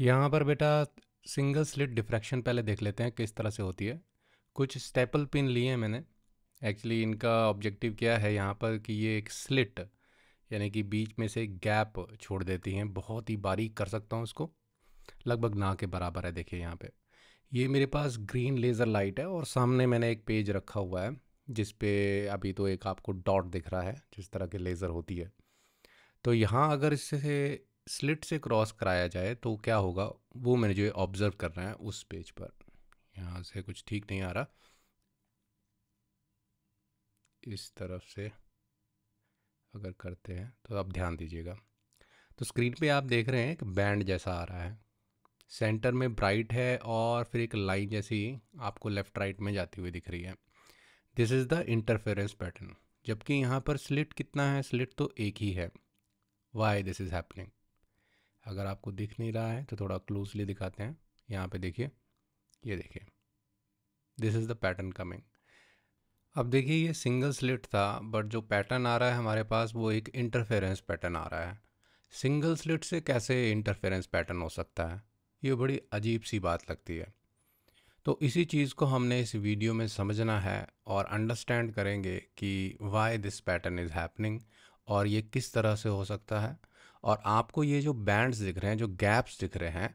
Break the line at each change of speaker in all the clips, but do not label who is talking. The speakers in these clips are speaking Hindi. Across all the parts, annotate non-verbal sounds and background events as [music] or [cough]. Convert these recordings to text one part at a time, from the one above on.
यहाँ पर बेटा सिंगल स्लिट डिफ्रैक्शन पहले देख लेते हैं किस तरह से होती है कुछ स्टेपल पिन लिए हैं मैंने एक्चुअली इनका ऑब्जेक्टिव क्या है यहाँ पर कि ये एक स्लिट यानी कि बीच में से गैप छोड़ देती हैं बहुत ही बारीक कर सकता हूँ उसको लगभग ना के बराबर है देखिए यहाँ पे ये मेरे पास ग्रीन लेज़र लाइट है और सामने मैंने एक पेज रखा हुआ है जिस पे अभी तो एक आपको डॉट दिख रहा है जिस तरह के लेज़र होती है तो यहाँ अगर इससे स्लिट से क्रॉस कराया जाए तो क्या होगा वो मैंने जो ऑब्ज़र्व करना है उस पेज पर यहाँ से कुछ ठीक नहीं आ रहा इस तरफ से अगर करते हैं तो आप ध्यान दीजिएगा तो स्क्रीन पे आप देख रहे हैं एक बैंड जैसा आ रहा है सेंटर में ब्राइट है और फिर एक लाइन जैसी आपको लेफ़्ट राइट में जाती हुई दिख रही है this is the interference pattern जबकि यहाँ पर स्लिट कितना है स्लिट तो एक ही है वाई दिस इज़ हैपनिंग अगर आपको दिख नहीं रहा है तो थोड़ा क्लोजली दिखाते हैं यहाँ पे देखिए ये देखिए this is the pattern coming अब देखिए ये सिंगल स्लिट था बट जो पैटर्न आ रहा है हमारे पास वो एक इंटरफेरेंस पैटर्न आ रहा है सिंगल स्लिट से कैसे इंटरफेरेंस पैटर्न हो सकता है ये बड़ी अजीब सी बात लगती है तो इसी चीज़ को हमने इस वीडियो में समझना है और अंडरस्टैंड करेंगे कि why this pattern is happening और ये किस तरह से हो सकता है और आपको ये जो बैंड्स दिख रहे हैं जो गैप्स दिख रहे हैं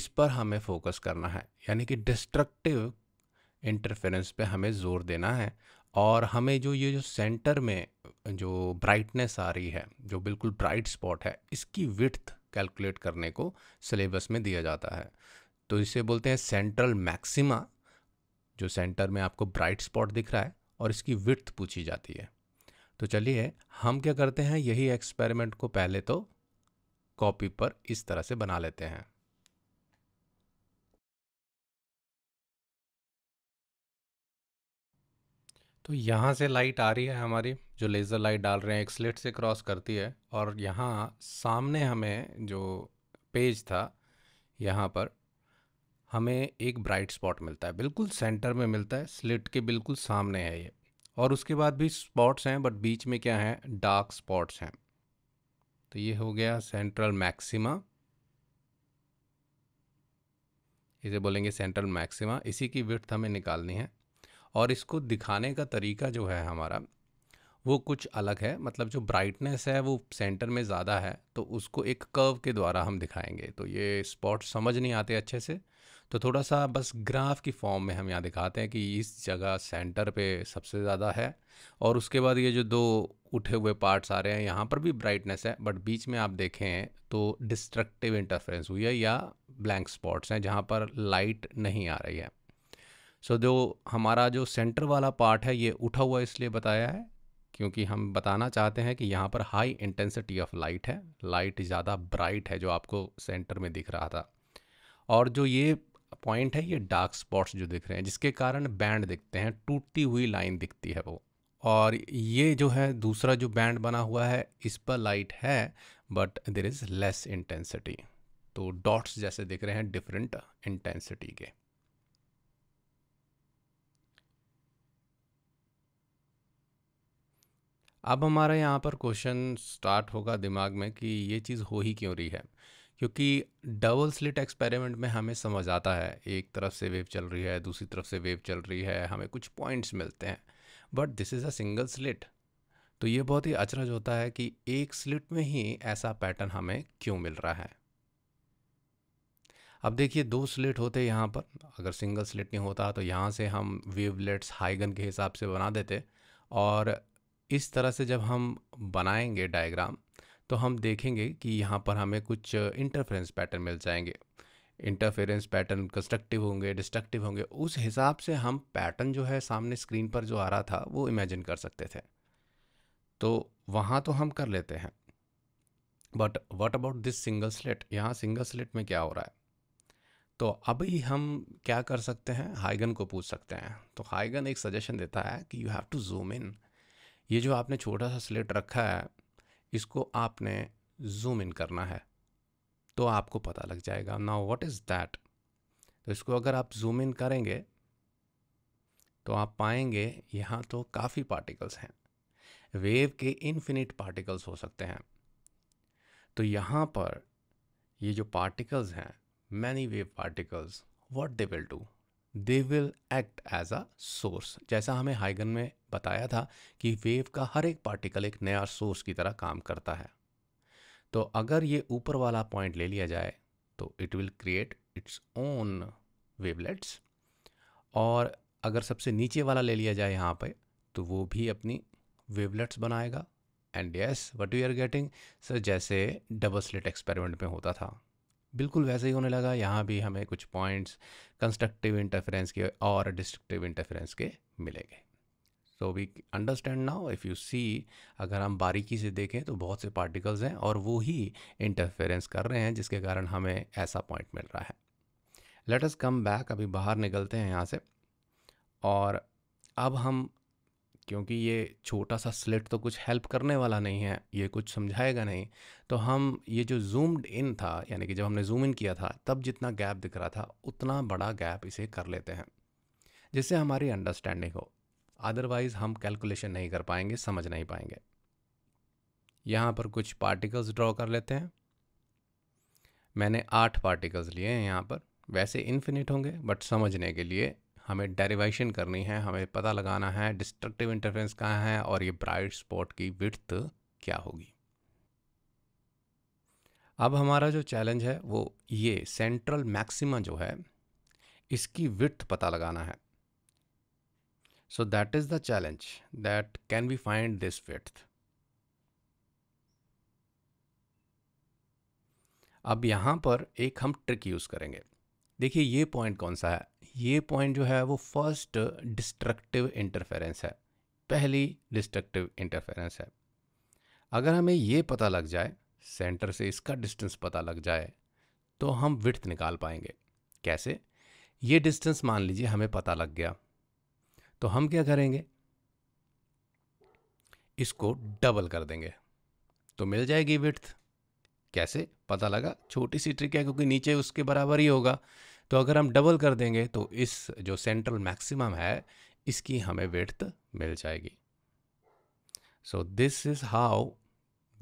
इस पर हमें फोकस करना है यानी कि डिस्ट्रक्टिव इंटरफेरेंस पे हमें ज़ोर देना है और हमें जो ये जो सेंटर में जो ब्राइटनेस आ रही है जो बिल्कुल ब्राइट स्पॉट है इसकी विथ कैलकुलेट करने को सिलेबस में दिया जाता है तो इसे बोलते हैं सेंट्रल मैक्सिमा जो सेंटर में आपको ब्राइट स्पॉट दिख रहा है और इसकी विथ पूछी जाती है तो चलिए हम क्या करते हैं यही एक्सपेरिमेंट को पहले तो कॉपी पर इस तरह से बना लेते हैं तो यहाँ से लाइट आ रही है हमारी जो लेज़र लाइट डाल रहे हैं एक स्लेट से क्रॉस करती है और यहाँ सामने हमें जो पेज था यहाँ पर हमें एक ब्राइट स्पॉट मिलता है बिल्कुल सेंटर में मिलता है स्लिट के बिल्कुल सामने है ये और उसके बाद भी स्पॉट्स हैं बट बीच में क्या हैं डार्क स्पॉट्स हैं तो ये हो गया सेंट्रल मैक्सिमा इसे बोलेंगे सेंट्रल मैक्सिमा इसी की विर्थ हमें निकालनी है और इसको दिखाने का तरीका जो है हमारा वो कुछ अलग है मतलब जो ब्राइटनेस है वो सेंटर में ज़्यादा है तो उसको एक कर्व के द्वारा हम दिखाएंगे तो ये स्पॉट समझ नहीं आते अच्छे से तो थोड़ा सा बस ग्राफ की फॉर्म में हम यहाँ दिखाते हैं कि इस जगह सेंटर पे सबसे ज़्यादा है और उसके बाद ये जो दो उठे हुए पार्ट्स आ रहे हैं यहाँ पर भी ब्राइटनेस है बट बीच में आप देखें तो डिस्ट्रक्टिव इंटरफेरेंस हुई है या ब्लैंक स्पॉट्स हैं जहाँ पर लाइट नहीं आ रही है सो so, जो हमारा जो सेंटर वाला पार्ट है ये उठा हुआ इसलिए बताया है क्योंकि हम बताना चाहते हैं कि यहाँ पर हाई इंटेंसिटी ऑफ लाइट है लाइट ज़्यादा ब्राइट है जो आपको सेंटर में दिख रहा था और जो ये पॉइंट है ये डार्क स्पॉट्स जो दिख रहे हैं जिसके कारण बैंड दिखते हैं टूटती हुई लाइन दिखती है वो और ये जो है दूसरा जो बैंड बना हुआ है इस पर लाइट है but there is less intensity तो डॉट्स जैसे दिख रहे हैं डिफरेंट इंटेंसिटी के अब हमारा यहाँ पर क्वेश्चन स्टार्ट होगा दिमाग में कि ये चीज़ हो ही क्यों रही है क्योंकि डबल स्लिट एक्सपेरिमेंट में हमें समझ आता है एक तरफ से वेव चल रही है दूसरी तरफ से वेव चल रही है हमें कुछ पॉइंट्स मिलते हैं but this is a single slit तो ये बहुत ही अचरज होता है कि एक स्लिट में ही ऐसा पैटर्न हमें क्यों मिल रहा है अब देखिए दो स्लिट होते यहाँ पर अगर सिंगल स्लिट नहीं होता तो यहाँ से हम वेवलेट्स हाइगन के हिसाब से बना देते और इस तरह से जब हम बनाएंगे डायग्राम तो हम देखेंगे कि यहाँ पर हमें कुछ इंटरफ्रेंस पैटर्न मिल जाएंगे इंटरफेरेंस पैटर्न कंस्ट्रक्टिव होंगे डिस्ट्रक्टिव होंगे उस हिसाब से हम पैटर्न जो है सामने स्क्रीन पर जो आ रहा था वो इमेजिन कर सकते थे तो वहाँ तो हम कर लेते हैं but what about this single slit यहाँ सिंगल स्लेट में क्या हो रहा है तो अभी हम क्या कर सकते हैं हाइगन को पूछ सकते हैं तो हाइगन एक सजेशन देता है कि you have to zoom in ये जो आपने छोटा सा स्लेट रखा है इसको आपने जूम इन करना है तो आपको पता लग जाएगा नाउ व्हाट इज़ दैट तो इसको अगर आप जूम इन करेंगे तो आप पाएंगे यहाँ तो काफ़ी पार्टिकल्स हैं वेव के इनफिनिट पार्टिकल्स हो सकते हैं तो यहाँ पर ये जो पार्टिकल्स हैं many wave particles what they will do they will act as a source जैसा हमें हाइगन में बताया था कि वेव का हर एक पार्टिकल एक नया सोर्स की तरह काम करता है तो अगर ये ऊपर वाला पॉइंट ले लिया जाए तो it will create its own wavelets और अगर सबसे नीचे वाला ले लिया जाए यहाँ पे तो वो भी अपनी वेवलेट्स बनाएगा and yes what you are getting sir जैसे डबल स्लिट एक्सपेरिमेंट में होता था बिल्कुल वैसे ही होने लगा यहाँ भी हमें कुछ पॉइंट्स कंस्ट्रक्टिव इंटरफेरेंस के और डिस्ट्रक्टिव इंटरफेरेंस के मिलेंगे so we understand now if you see अगर हम बारीकी से देखें तो बहुत से पार्टिकल्स हैं और वो ही इंटरफेरेंस कर रहे हैं जिसके कारण हमें ऐसा पॉइंट मिल रहा है लेट अस कम बैक अभी बाहर निकलते हैं यहाँ से और अब हम क्योंकि ये छोटा सा स्लिट तो कुछ हेल्प करने वाला नहीं है ये कुछ समझाएगा नहीं तो हम ये जो जूम्ड इन था यानी कि जब हमने जूम इन किया था तब जितना गैप दिख रहा था उतना बड़ा गैप इसे कर लेते हैं जिससे हमारी अंडरस्टैंडिंग हो अदरवाइज़ हम कैलकुलेशन नहीं कर पाएंगे समझ नहीं पाएंगे यहाँ पर कुछ पार्टिकल्स ड्रॉ कर लेते हैं मैंने आठ पार्टिकल्स लिए हैं यहाँ पर वैसे इन्फिनिट होंगे बट समझने के लिए हमें डेरिवेशन करनी है हमें पता लगाना है डिस्ट्रक्टिव इंटरफेरेंस कहाँ है और ये ब्राइट स्पॉट की विथ क्या होगी अब हमारा जो चैलेंज है वो ये सेंट्रल मैक्सिमा जो है इसकी विथ पता लगाना है So that is the challenge that can we find this width. अब यहाँ पर एक हम ट्रिक यूज़ करेंगे देखिए ये पॉइंट कौन सा है ये पॉइंट जो है वो फर्स्ट डिस्ट्रक्टिव इंटरफेरेंस है पहली डिस्ट्रक्टिव इंटरफेरेंस है अगर हमें ये पता लग जाए सेंटर से इसका डिस्टेंस पता लग जाए तो हम विथ निकाल पाएंगे कैसे ये डिस्टेंस मान लीजिए हमें पता लग गया तो हम क्या करेंगे इसको डबल कर देंगे तो मिल जाएगी विथ कैसे पता लगा छोटी सी ट्रिक है क्योंकि नीचे उसके बराबर ही होगा तो अगर हम डबल कर देंगे तो इस जो सेंट्रल मैक्सिमम है इसकी हमें विड्थ मिल जाएगी so this is how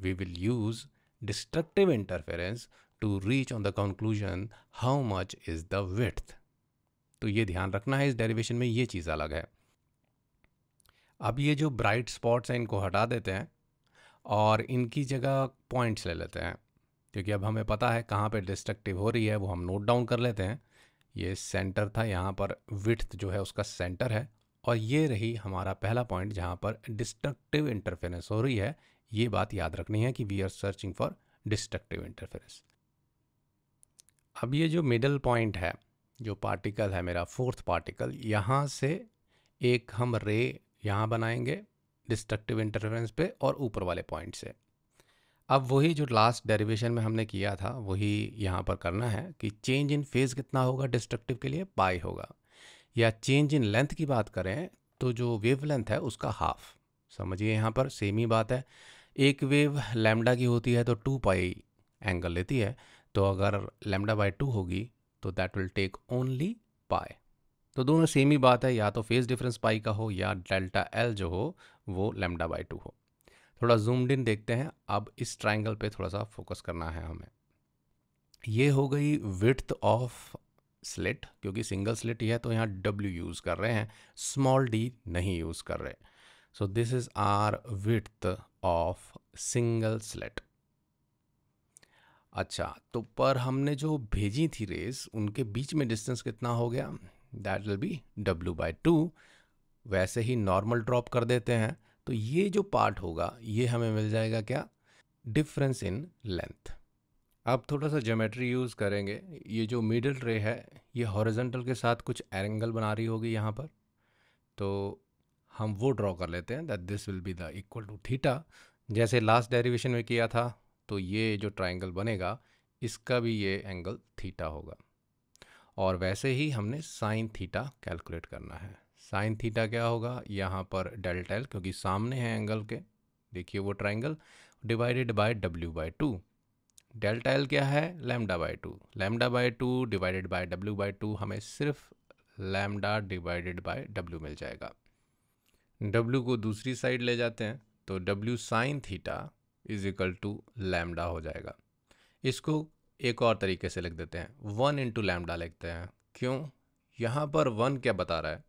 we will use destructive interference to reach on the conclusion how much is the width तो ये ध्यान रखना है इस डेरिवेशन में ये चीज़ अलग है अब ये जो ब्राइट स्पॉट्स हैं इनको हटा देते हैं और इनकी जगह पॉइंट्स ले लेते हैं क्योंकि अब हमें पता है कहाँ पे डिस्ट्रक्टिव हो रही है वो हम नोट डाउन कर लेते हैं ये सेंटर था यहाँ पर विथ जो है उसका सेंटर है और ये रही हमारा पहला पॉइंट जहाँ पर डिस्ट्रक्टिव इंटरफेरेंस हो रही है ये बात याद रखनी है कि we are searching for destructive interference अब ये जो मिडल पॉइंट है जो पार्टिकल है मेरा फोर्थ पार्टिकल यहाँ से एक हम रे यहाँ बनाएंगे डिस्ट्रक्टिव इंटरफेरेंस पे और ऊपर वाले पॉइंट से अब वही जो लास्ट डेरिवेशन में हमने किया था वही यहाँ पर करना है कि चेंज इन फेज़ कितना होगा डिस्ट्रक्टिव के लिए पाई होगा या चेंज इन लेंथ की बात करें तो जो वेव लेंथ है उसका हाफ समझिए यहाँ पर सेम ही बात है एक वेव लैमडा की होती है तो टू पाई एंगल लेती है तो अगर लैमडा बाई टू होगी तो that will take only pi तो दोनों सेम ही बात है या तो फेज डिफरेंस पाई का हो या डेल्टा एल जो हो वो लेमडा बाई टू हो थोड़ा जूमड इन देखते हैं अब इस ट्राइंगल पे थोड़ा सा फोकस करना है हमें ये हो गई विथ ऑफ स्लिट क्योंकि सिंगल स्लिट ही है तो यहाँ डब्ल्यू यूज़ कर रहे हैं स्मॉल डी नहीं यूज़ कर रहे so this is our width of single slit अच्छा तो पर हमने जो भेजी थी रेस उनके बीच में डिस्टेंस कितना हो गया that will be W by two वैसे ही नॉर्मल ड्रॉप कर देते हैं तो ये जो पार्ट होगा ये हमें मिल जाएगा क्या डिफरेंस इन लेंथ अब थोड़ा सा जोमेट्री यूज़ करेंगे ये जो मिडिल रे है ये हॉरिजेंटल के साथ कुछ एंगल बना रही होगी यहाँ पर तो हम वो ड्रॉ कर लेते हैं that this will be the equal to theta जैसे लास्ट डेरिवेशन में किया था तो ये जो ट्राइंगल बनेगा इसका भी ये एंगल थीटा होगा और वैसे ही हमने साइन थीटा कैलकुलेट करना है साइन थीटा क्या होगा यहाँ पर डेल्टा एल क्योंकि सामने है एंगल के देखिए वो triangle divided by W by two delta L क्या है lambda by two lambda by two divided by W by two हमें सिर्फ लैमडा डिवाइडेड बाय डब्ल्यू मिल जाएगा डब्ल्यू को दूसरी साइड ले जाते हैं तो W sine theta is equal to lambda हो जाएगा इसको एक और तरीके से लिख देते हैं वन इंटू लैमडा लिखते हैं क्यों यहाँ पर वन क्या बता रहा है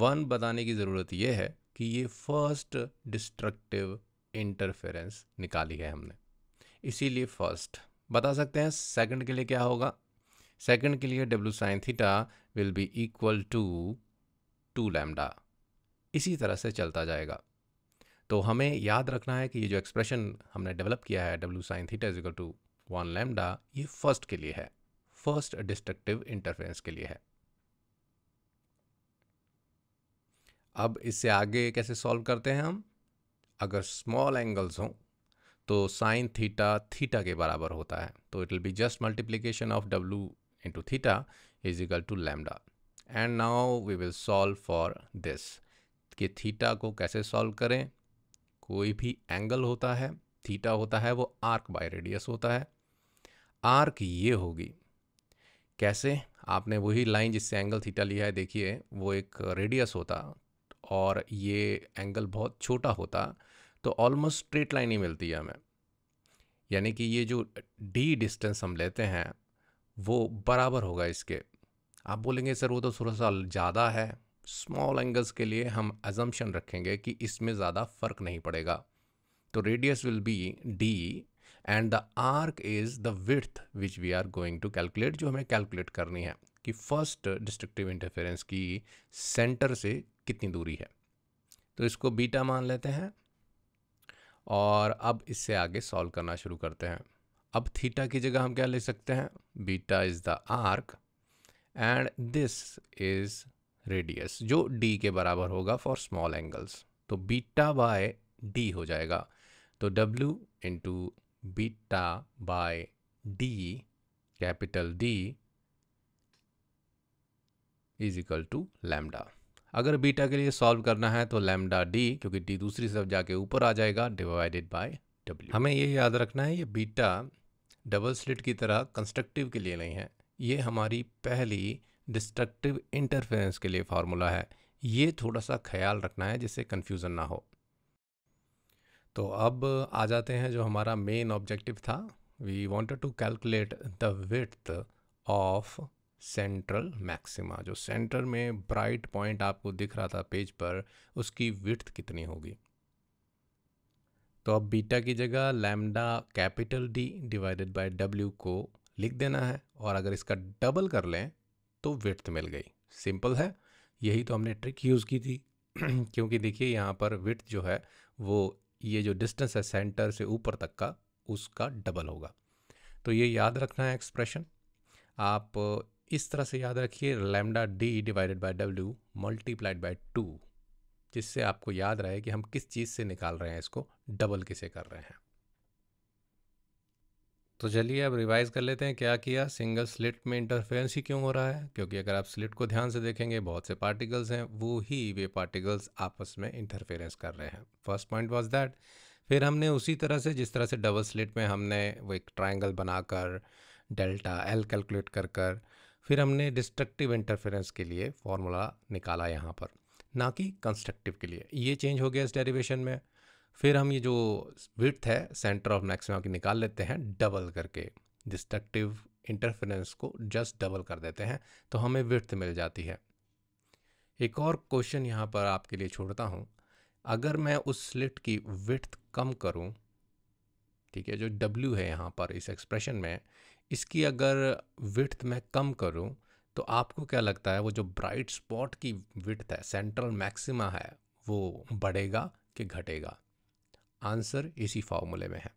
वन बताने की ज़रूरत यह है कि ये फर्स्ट डिस्ट्रक्टिव इंटरफेरेंस निकाली है हमने इसीलिए फर्स्ट बता सकते हैं सेकंड के लिए क्या होगा सेकंड के लिए W sine theta will be equal to two lambda इसी तरह से चलता जाएगा तो हमें याद रखना है कि ये जो एक्सप्रेशन हमने डेवलप किया है W sine theta is equal to one lambda ये फर्स्ट के लिए है फर्स्ट डिस्ट्रक्टिव इंटरफेरेंस के लिए है अब इससे आगे कैसे सॉल्व करते हैं हम अगर स्मॉल एंगल्स हों तो साइन थीटा थीटा के बराबर होता है तो it will be just multiplication of W into theta is equal to lambda and now we will solve for this कि थीटा को कैसे सॉल्व करें कोई भी एंगल होता है थीटा होता है वो आर्क बाय रेडियस होता है आर्क ये होगी कैसे आपने वही लाइन जिससे एंगल थीटा लिया है देखिए वो एक रेडियस होता और ये एंगल बहुत छोटा होता तो ऑलमोस्ट स्ट्रेट लाइन ही मिलती है हमें यानी कि ये जो डी डिस्टेंस हम लेते हैं वो बराबर होगा इसके आप बोलेंगे सर वो तो थोड़ा सा ज़्यादा है स्मॉल एंगल्स के लिए हम एजम्पन रखेंगे कि इसमें ज़्यादा फ़र्क नहीं पड़ेगा तो radius will be D and the arc is the width which we are going to calculate जो हमें कैलकुलेट करनी है कि फर्स्ट डिस्ट्रक्टिव इंटरफेरेंस की सेंटर से कितनी दूरी है तो इसको बीटा मान लेते हैं और अब इससे आगे सॉल्व करना शुरू करते हैं अब थीटा की जगह हम क्या ले सकते हैं beta is the arc and this is radius जो डी के बराबर होगा फॉर स्मॉल एंगल्स तो बीटा बाय डी हो जाएगा तो W into beta by d capital D is equal to lambda अगर बीटा के लिए सॉल्व करना है तो लैमडा डी क्योंकि डी दूसरी तरफ जाके ऊपर आ जाएगा डिवाइडेड बाय डब्ल्यू हमें ये याद रखना है ये बीटा डबल स्लिट की तरह कंस्ट्रक्टिव के लिए नहीं है ये हमारी पहली डिस्ट्रक्टिव इंटरफेरेंस के लिए फार्मूला है ये थोड़ा सा ख्याल रखना है जिससे कन्फ्यूज़न ना हो तो अब आ जाते हैं जो हमारा मेन ऑब्जेक्टिव था we wanted to calculate the width of central maxima जो सेंटर में ब्राइट पॉइंट आपको दिख रहा था पेज पर उसकी विथ कितनी होगी तो अब बीटा की जगह lambda capital D divided by W को लिख देना है और अगर इसका डबल कर लें तो विथ मिल गई सिंपल है यही तो हमने ट्रिक यूज़ की थी [clears throat] क्योंकि देखिए यहाँ पर विथ जो है वो ये जो डिस्टेंस है सेंटर से ऊपर तक का उसका डबल होगा तो ये याद रखना है एक्सप्रेशन आप इस तरह से याद रखिए lambda D divided by W multiplied by two जिससे आपको याद रहे कि हम किस चीज़ से निकाल रहे हैं इसको डबल किसे कर रहे हैं तो चलिए अब रिवाइज़ कर लेते हैं क्या किया सिंगल स्लिट में इंटरफेरेंस ही क्यों हो रहा है क्योंकि अगर आप स्लिट को ध्यान से देखेंगे बहुत से पार्टिकल्स हैं वो ही वे पार्टिकल्स आपस में इंटरफेरेंस कर रहे हैं फर्स्ट पॉइंट वाज दैट फिर हमने उसी तरह से जिस तरह से डबल स्लिट में हमने वो एक ट्राइंगल बनाकर डेल्टा एल कैलकुलेट कर कर फिर हमने डिस्ट्रक्टिव इंटरफेरेंस के लिए फॉर्मूला निकाला यहाँ पर ना कि कंस्ट्रक्टिव के लिए ये चेंज हो गया इस डेरिवेशन में फिर हम ये जो विथ है सेंटर ऑफ मैक्सिमा की निकाल लेते हैं डबल करके डिस्ट्रक्टिव इंटरफेरेंस को जस्ट डबल कर देते हैं तो हमें विथ मिल जाती है एक और क्वेश्चन यहाँ पर आपके लिए छोड़ता हूँ अगर मैं उस स्लिट की विथ कम करूँ ठीक है जो W है यहाँ पर इस एक्सप्रेशन में इसकी अगर विथ मैं कम करूँ तो आपको क्या लगता है वो जो ब्राइट स्पॉट की विथ है सेंट्रल मैक्सिमा है वो बढ़ेगा कि घटेगा आंसर इसी फार्मूले में है